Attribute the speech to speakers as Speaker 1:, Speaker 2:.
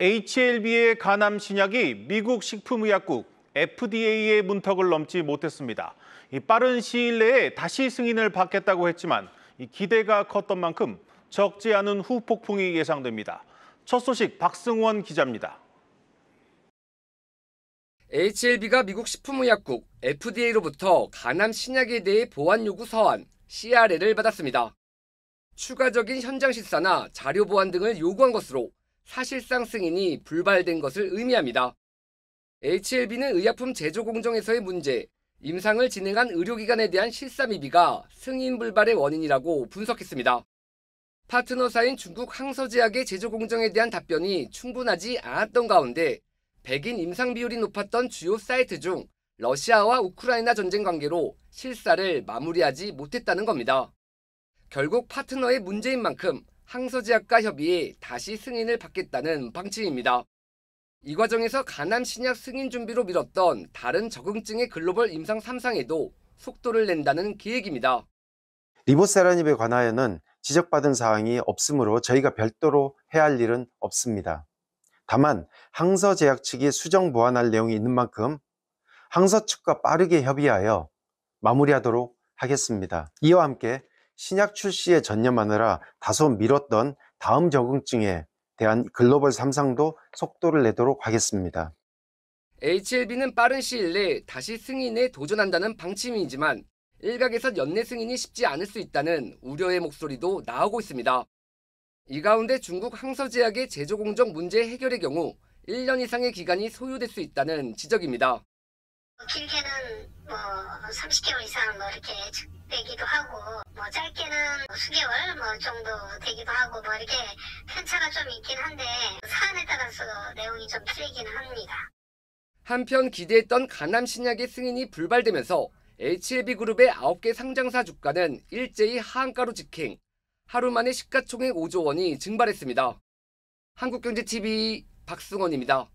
Speaker 1: HLB의 간암 신약이 미국 식품의약국 FDA의 문턱을 넘지 못했습니다. 빠른 시일 내에 다시 승인을 받겠다고 했지만 기대가 컸던 만큼 적지 않은 후폭풍이 예상됩니다. 첫 소식 박승원
Speaker 2: 기자입니다. HLB가 미국 식품의약국 FDA로부터 간암 신약에 대해 보완 요구 서한 CRL을 받았습니다. 추가적인 현장 실사나 자료 보완 등을 요구한 것으로 사실상 승인이 불발된 것을 의미합니다. HLB는 의약품 제조 공정에서의 문제, 임상을 진행한 의료기관에 대한 실사미비가 승인 불발의 원인이라고 분석했습니다. 파트너사인 중국 항서제약의 제조 공정에 대한 답변이 충분하지 않았던 가운데 백인 임상 비율이 높았던 주요 사이트 중 러시아와 우크라이나 전쟁 관계로 실사를 마무리하지 못했다는 겁니다. 결국 파트너의 문제인 만큼 항소제약과 협의 다시 승인을 받겠다는 방침입니다. 이 과정에서 간암 신약 승인 준비로 미뤘던 다른 적응증의 글로벌 임상 3상에도 속도를 낸다는 계획입니다.
Speaker 1: 리보세라닙에 관하여는 지적받은 사항이 없으므로 저희가 별도로 해야 할 일은 없습니다. 다만 항서제약 측이 수정 보완할 내용이 있는 만큼 항서 측과 빠르게 협의하여 마무리하도록 하겠습니다. 이와 함께 신약 출시에 전념하느라 다소 미뤘던 다음 적응증에 대한 글로벌 삼상도 속도를 내도록 하겠습니다.
Speaker 2: HLB는 빠른 시일 내에 다시 승인에 도전한다는 방침이지만 일각에서 연내 승인이 쉽지 않을 수 있다는 우려의 목소리도 나오고 있습니다. 이 가운데 중국 항서제약의 제조공정 문제 해결의 경우 1년 이상의 기간이 소요될 수 있다는 지적입니다.
Speaker 1: 길게는 뭐 30개월 이상 뭐 이렇게 되기도 하고 뭐 짧게는 뭐 수개월 뭐 정도 되기도 하고 뭐 이렇게 편차가 좀 있긴 한데 사안에 따라서 내용이 좀 틀리기는 합니다.
Speaker 2: 한편 기대했던 가암 신약의 승인이 불발되면서 HLB 그룹의 9개 상장사 주가는 일제히 하한가로 직행, 하루 만에 시가총액 5조 원이 증발했습니다. 한국경제TV 박승원입니다.